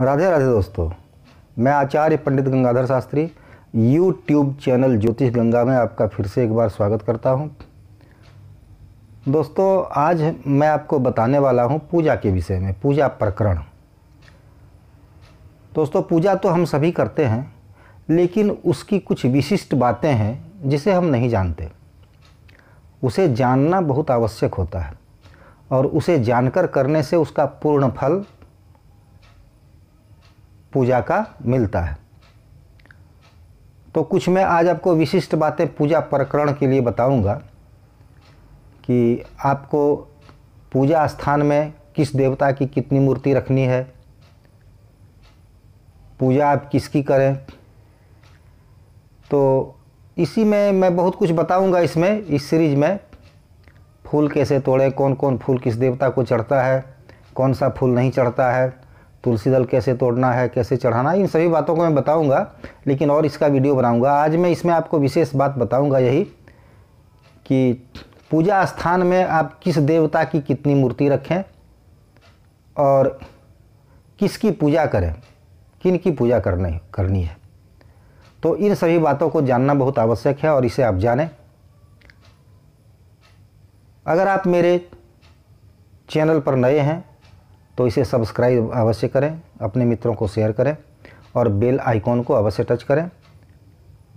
राधे राधे दोस्तों मैं Acharya Pandit Gangadhar Shastri YouTube channel Jyotish Ganga में आपका फिर से एक बार स्वागत करता हूं। दोस्तों आज मैं आपको बताने वाला हूं पूजा के विषय में पूजा प्रकरण दोस्तों पूजा तो हम सभी करते हैं लेकिन उसकी कुछ विशिष्ट बातें हैं जिसे हम नहीं जानते उसे जानना बहुत आवश्यक होता है और उसे जानकर करने से उसका पूर्ण फल पूजा का मिलता है तो कुछ मैं आज आपको विशिष्ट बातें पूजा प्रकरण के लिए बताऊंगा कि आपको पूजा स्थान में किस देवता की कितनी मूर्ति रखनी है पूजा आप किसकी करें तो इसी में मैं बहुत कुछ बताऊंगा इसमें इस सीरीज में फूल कैसे तोड़े कौन कौन फूल किस देवता को चढ़ता है कौन सा फूल नहीं चढ़ता है तुलसी दल कैसे तोड़ना है कैसे चढ़ाना इन सभी बातों को मैं बताऊंगा लेकिन और इसका वीडियो बनाऊंगा आज मैं इसमें आपको विशेष बात बताऊंगा यही कि पूजा स्थान में आप किस देवता की कितनी मूर्ति रखें और किसकी पूजा करें किन की पूजा करनी करनी है तो इन सभी बातों को जानना बहुत आवश्यक है और इसे आप जानें अगर आप मेरे चैनल पर नए हैं तो इसे सब्सक्राइब अवश्य करें अपने मित्रों को शेयर करें और बेल आइकॉन को अवश्य टच करें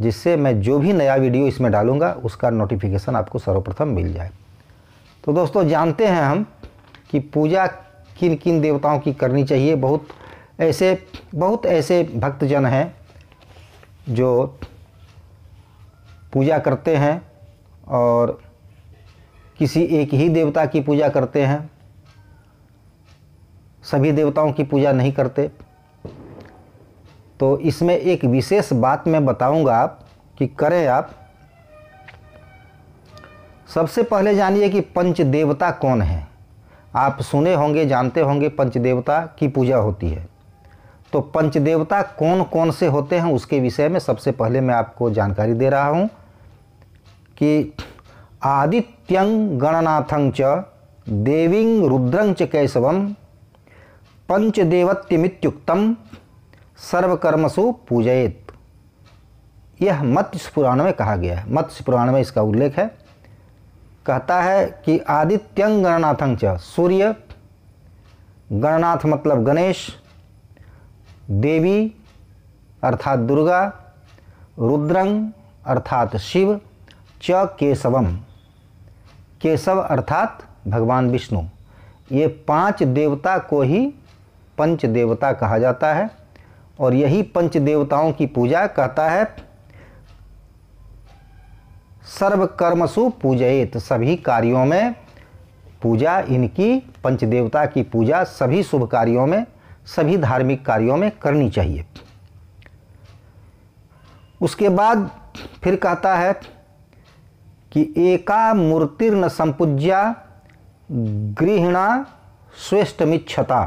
जिससे मैं जो भी नया वीडियो इसमें डालूँगा उसका नोटिफिकेशन आपको सर्वप्रथम मिल जाए तो दोस्तों जानते हैं हम कि पूजा किन किन देवताओं की करनी चाहिए बहुत ऐसे बहुत ऐसे भक्तजन हैं जो पूजा करते हैं और किसी एक ही देवता की पूजा करते हैं सभी देवताओं की पूजा नहीं करते तो इसमें एक विशेष बात मैं बताऊंगा आप कि करें आप सबसे पहले जानिए कि पंच देवता कौन है आप सुने होंगे जानते होंगे पंच देवता की पूजा होती है तो पंच देवता कौन कौन से होते हैं उसके विषय में सबसे पहले मैं आपको जानकारी दे रहा हूं कि आदित्यंग गणनाथंग च देवीं रुद्रंग च कैशवम पंचदेवत्य पंचदेवत्यमितुक्तम सर्वकर्मसु पूजयेत यह मत्स्य पुराण में कहा गया है मत्स्य पुराण में इसका उल्लेख है कहता है कि आदित्यंग गणनाथंग च सूर्य गणनाथ मतलब गणेश देवी अर्थात दुर्गा रुद्रंग अर्थात शिव च केशवम केशव अर्थात भगवान विष्णु ये पांच देवता को ही पंच देवता कहा जाता है और यही पंच देवताओं की पूजा कहता है सर्वकर्मसु पूजयित सभी कार्यों में पूजा इनकी पंच देवता की पूजा सभी शुभ कार्यों में सभी धार्मिक कार्यों में करनी चाहिए उसके बाद फिर कहता है कि एका मूर्तिर्न संपूज्या श्रेष्ठ मिच्छता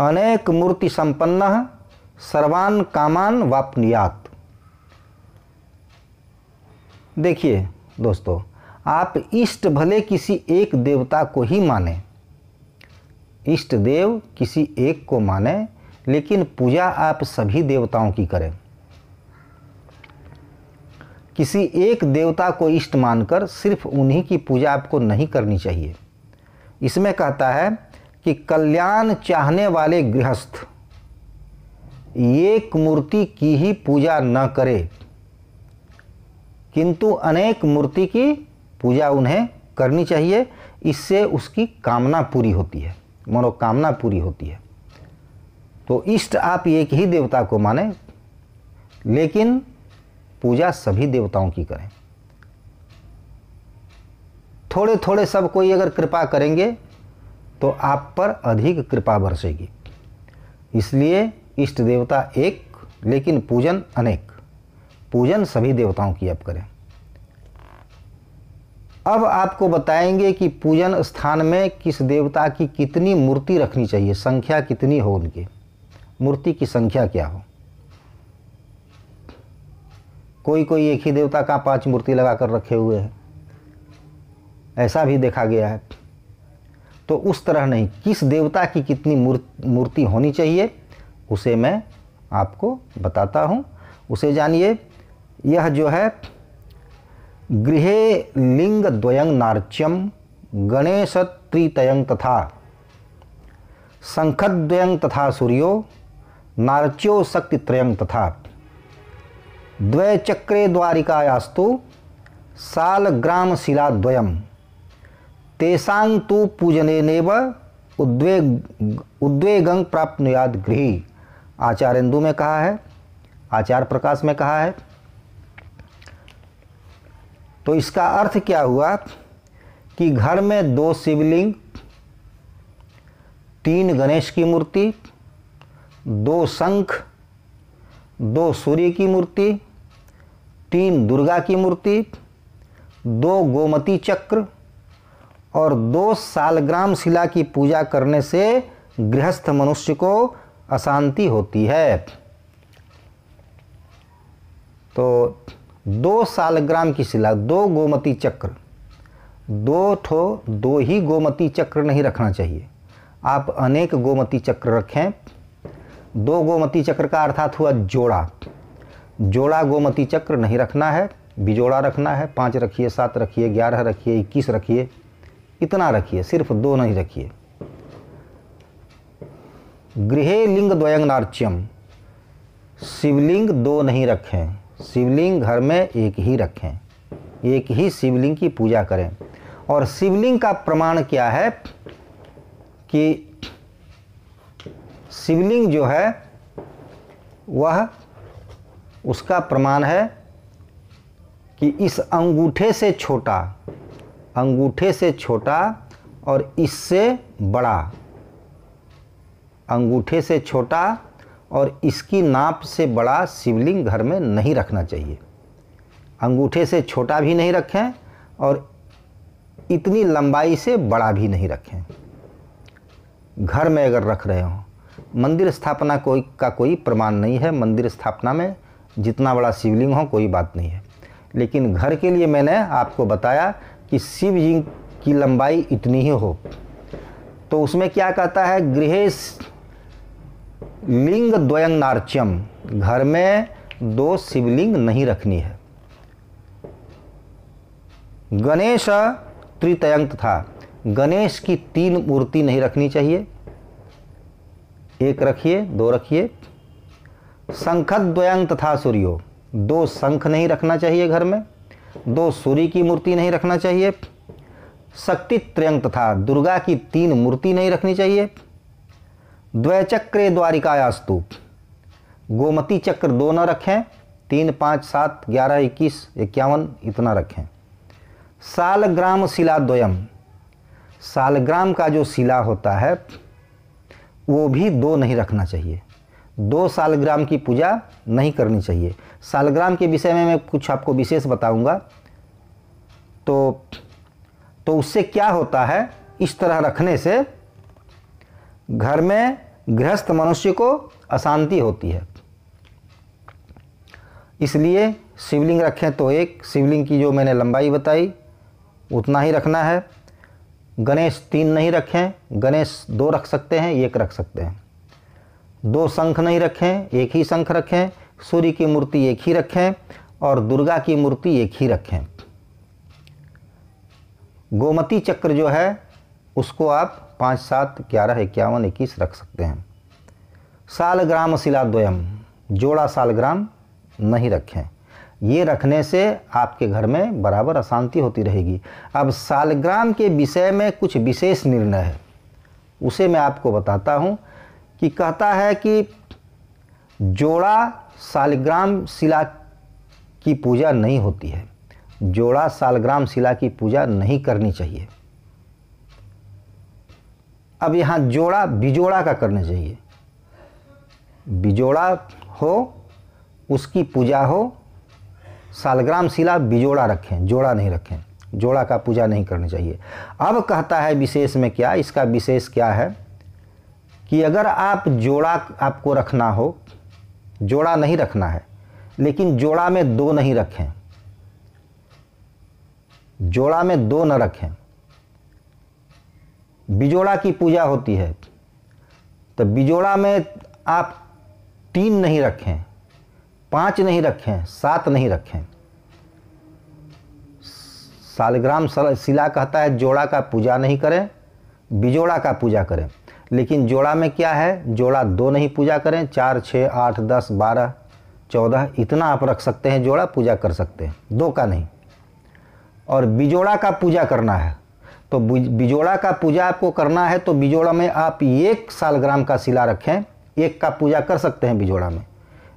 अनेक मूर्ति संपन्न सर्वान कामान वापनियात देखिए दोस्तों आप इष्ट भले किसी एक देवता को ही माने इष्ट देव किसी एक को माने लेकिन पूजा आप सभी देवताओं की करें किसी एक देवता को इष्ट मानकर सिर्फ उन्हीं की पूजा आपको नहीं करनी चाहिए इसमें कहता है कि कल्याण चाहने वाले गृहस्थ एक मूर्ति की ही पूजा न करे किंतु अनेक मूर्ति की पूजा उन्हें करनी चाहिए इससे उसकी कामना पूरी होती है मनोकामना पूरी होती है तो इष्ट आप एक ही देवता को माने लेकिन पूजा सभी देवताओं की करें थोड़े थोड़े सब कोई अगर कृपा करेंगे तो आप पर अधिक कृपा बरसेगी इसलिए इष्ट देवता एक लेकिन पूजन अनेक पूजन सभी देवताओं की आप करें अब आपको बताएंगे कि पूजन स्थान में किस देवता की कितनी मूर्ति रखनी चाहिए संख्या कितनी हो उनकी मूर्ति की संख्या क्या हो कोई कोई एक ही देवता का पांच मूर्ति लगाकर रखे हुए हैं ऐसा भी देखा गया है तो उस तरह नहीं किस देवता की कितनी मूर्ति होनी चाहिए उसे मैं आपको बताता हूँ उसे जानिए यह जो है गृह लिंग द्वयंग नार्च्यम गणेश त्रितयंग तथा शंखद्वयं तथा सूर्यो नार्च्यो त्रयंग तथा द्वय द्वारिकायास्तु सालग्राम शिलाद्वयम् तेसांग तु पूजने नेव उद्वेग उद्वेगंग प्राप्त गृही इंदु में कहा है आचार प्रकाश में कहा है तो इसका अर्थ क्या हुआ कि घर में दो शिवलिंग तीन गणेश की मूर्ति दो शंख दो सूर्य की मूर्ति तीन दुर्गा की मूर्ति दो गोमती चक्र और दो सालग्राम शिला की पूजा करने से गृहस्थ मनुष्य को अशांति होती है तो दो सालग्राम की शिला दो गोमती चक्र दो ठो दो ही गोमती चक्र नहीं रखना चाहिए आप अनेक गोमती चक्र रखें दो गोमती चक्र का अर्थात हुआ जोड़ा जोड़ा गोमती चक्र नहीं रखना है बिजोड़ा रखना है पाँच रखिए सात रखिए ग्यारह रखिए इक्कीस रखिए इतना रखिए सिर्फ दो नहीं रखिए गृह लिंग द्वयंगनार्च्यम शिवलिंग दो नहीं रखें शिवलिंग घर में एक ही रखें एक ही शिवलिंग की पूजा करें और शिवलिंग का प्रमाण क्या है कि शिवलिंग जो है वह उसका प्रमाण है कि इस अंगूठे से छोटा अंगूठे से छोटा और इससे बड़ा अंगूठे से छोटा और इसकी नाप से बड़ा शिवलिंग घर में नहीं रखना चाहिए अंगूठे से छोटा भी नहीं रखें और इतनी लंबाई से बड़ा भी नहीं रखें घर में अगर रख रहे हों मंदिर स्थापना कोई का कोई प्रमाण नहीं है मंदिर स्थापना में जितना बड़ा शिवलिंग हो कोई बात नहीं है लेकिन घर के लिए मैंने आपको बताया कि शिव जी की लंबाई इतनी ही हो तो उसमें क्या कहता है गृहेश लिंग द्वयं नार्च्यम घर में दो शिवलिंग नहीं रखनी है गणेश त्रितयंक था गणेश की तीन मूर्ति नहीं रखनी चाहिए एक रखिए दो रखिए द्वयंग तथा सूर्यो दो शंख नहीं रखना चाहिए घर में दो सूर्य की मूर्ति नहीं रखना चाहिए शक्ति त्रयंक तथा दुर्गा की तीन मूर्ति नहीं रखनी चाहिए द्वैचक्रे स्तूप गोमती चक्र दो न रखें तीन पाँच सात ग्यारह इक्कीस इक्यावन इतना रखें सालग्राम शिला द्वयम सालग्राम का जो शिला होता है वो भी दो नहीं रखना चाहिए दो सालग्राम की पूजा नहीं करनी चाहिए सालग्राम के विषय में मैं कुछ आपको विशेष बताऊंगा तो तो उससे क्या होता है इस तरह रखने से घर में गृहस्थ मनुष्य को अशांति होती है इसलिए शिवलिंग रखें तो एक शिवलिंग की जो मैंने लंबाई बताई उतना ही रखना है गणेश तीन नहीं रखें गणेश दो रख सकते हैं एक रख सकते हैं दो शंख नहीं रखें एक ही शंख रखें सूर्य की मूर्ति एक ही रखें और दुर्गा की मूर्ति एक ही रखें गोमती चक्र जो है उसको आप पाँच सात ग्यारह इक्यावन इक्कीस रख सकते हैं सालग्राम शिलाद्वयम जोड़ा सालग्राम नहीं रखें ये रखने से आपके घर में बराबर अशांति होती रहेगी अब सालग्राम के विषय में कुछ विशेष निर्णय है उसे मैं आपको बताता हूँ कि कहता है कि जोड़ा सालग्राम शिला की पूजा नहीं होती है जोड़ा सालग्राम शिला की पूजा नहीं करनी चाहिए अब यहाँ जोड़ा बिजोड़ा का करना चाहिए बिजोड़ा हो उसकी पूजा हो सालग्राम शिला बिजोड़ा रखें जोड़ा नहीं रखें जोड़ा का पूजा नहीं करनी चाहिए अब कहता है विशेष में क्या इसका विशेष क्या है कि अगर आप जोड़ा आपको रखना हो जोड़ा नहीं रखना है लेकिन जोड़ा में दो नहीं रखें जोड़ा में दो न रखें बिजोड़ा की पूजा होती है तो बिजोड़ा में आप तीन नहीं रखें पांच नहीं रखें सात नहीं रखें सालग्राम शिला कहता है जोड़ा का पूजा नहीं करें बिजोड़ा का पूजा करें लेकिन जोड़ा में क्या है जोड़ा दो नहीं पूजा करें चार छः आठ दस बारह चौदह इतना आप रख सकते हैं जोड़ा पूजा कर सकते हैं दो का नहीं और बिजोड़ा का पूजा करना है तो बिजोड़ा का पूजा आपको करना है तो बिजोड़ा में आप एक साल ग्राम का शिला रखें एक का पूजा कर सकते हैं बिजोड़ा में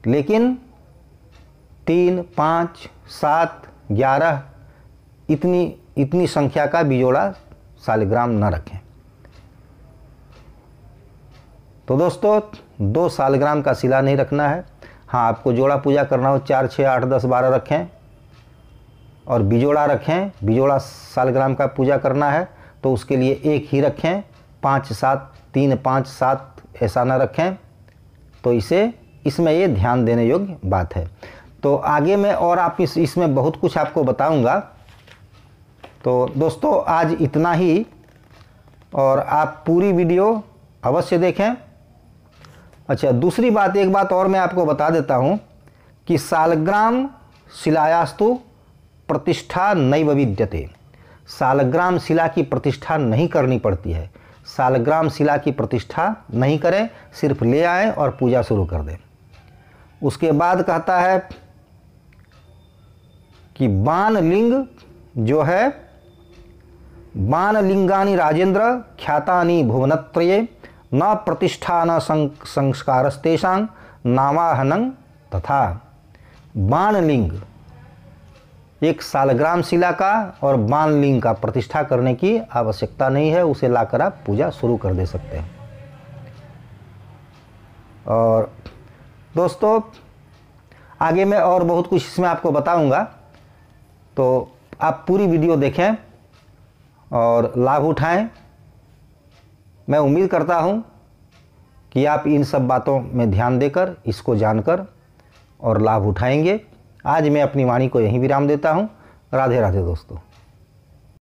लेकिन तीन पाँच सात ग्यारह इतनी इतनी संख्या का बिजोड़ा सालग्राम न रखें तो दोस्तों दो सालग्राम का सिला नहीं रखना है हाँ आपको जोड़ा पूजा करना हो चार छः आठ दस बारह रखें और बिजोड़ा रखें बिजोड़ा सालग्राम का पूजा करना है तो उसके लिए एक ही रखें पाँच सात तीन पाँच सात ऐसा ना रखें तो इसे इसमें ये ध्यान देने योग्य बात है तो आगे मैं और आप इस इसमें बहुत कुछ आपको बताऊंगा तो दोस्तों आज इतना ही और आप पूरी वीडियो अवश्य देखें अच्छा दूसरी बात एक बात और मैं आपको बता देता हूँ कि सालग्राम शिलायास्तु प्रतिष्ठा नहीं विद्यते सालग्राम शिला की प्रतिष्ठा नहीं करनी पड़ती है सालग्राम शिला की प्रतिष्ठा नहीं करें सिर्फ ले आए और पूजा शुरू कर दें उसके बाद कहता है कि बान लिंग जो है बान लिंगानी राजेंद्र ख्यातानी भुवनत्रये न प्रतिष्ठान संस्कार संस्कारस्तेषां नावाहन तथा बाणलिंग एक सालग्राम शिला का और बाणलिंग का प्रतिष्ठा करने की आवश्यकता नहीं है उसे लाकर आप पूजा शुरू कर दे सकते हैं और दोस्तों आगे मैं और बहुत कुछ इसमें आपको बताऊंगा तो आप पूरी वीडियो देखें और लाभ उठाएं मैं उम्मीद करता हूँ कि आप इन सब बातों में ध्यान देकर इसको जानकर और लाभ उठाएंगे आज मैं अपनी वाणी को यहीं विराम देता हूँ राधे राधे दोस्तों